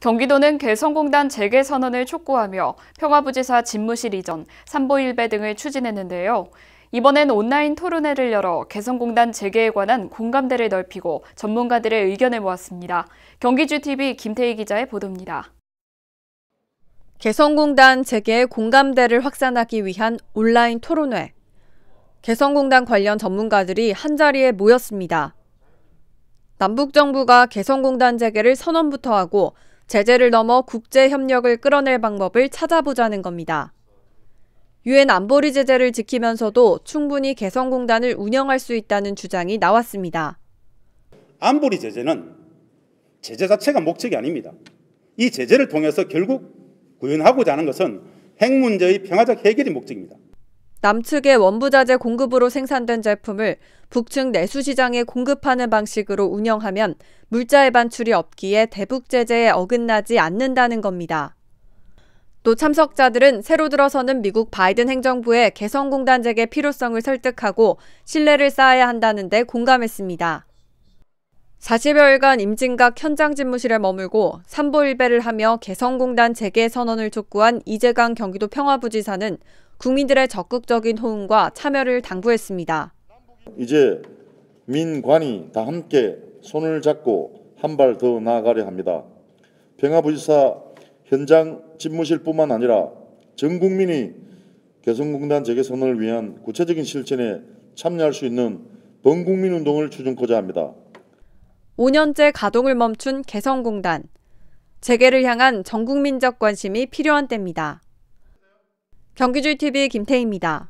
경기도는 개성공단 재개 선언을 촉구하며 평화부지사 집무실 이전, 삼보일배 등을 추진했는데요. 이번엔 온라인 토론회를 열어 개성공단 재개에 관한 공감대를 넓히고 전문가들의 의견을 모았습니다. 경기주TV 김태희 기자의 보도입니다. 개성공단 재개 공감대를 확산하기 위한 온라인 토론회. 개성공단 관련 전문가들이 한자리에 모였습니다. 남북정부가 개성공단 재개를 선언부터 하고 제재를 넘어 국제 협력을 끌어낼 방법을 찾아보자는 겁니다. 유엔 안보리 제재를 지키면서도 충분히 개성공단을 운영할 수 있다는 주장이 나왔습니다. 안보리 제재는 제재 자체가 목적이 아닙니다. 이 제재를 통해서 결국 구현하고자 하는 것은 핵 문제의 평화적 해결이 목적입니다. 남측의 원부자재 공급으로 생산된 제품을 북측 내수시장에 공급하는 방식으로 운영하면 물자의 반출이 없기에 대북제재에 어긋나지 않는다는 겁니다. 또 참석자들은 새로 들어서는 미국 바이든 행정부의 개성공단재개 필요성을 설득하고 신뢰를 쌓아야 한다는데 공감했습니다. 40여일간 임진각 현장 집무실에 머물고 삼보 일배를 하며 개성공단 재개 선언을 촉구한 이재강 경기도 평화부지사는 국민들의 적극적인 호응과 참여를 당부했습니다. 이제 민관이 다 함께 손을 잡고 한 발 더 나아가려 합니다. 평화부지사 현장 집무실뿐만 아니라 전 국민이 개성공단 재개 선언을 위한 구체적인 실천에 참여할 수 있는 범국민 운동을 추진코자 합니다. 5년째 가동을 멈춘 개성공단. 재개를 향한 전국민적 관심이 필요한 때입니다. 경기주의 TV 김태희입니다.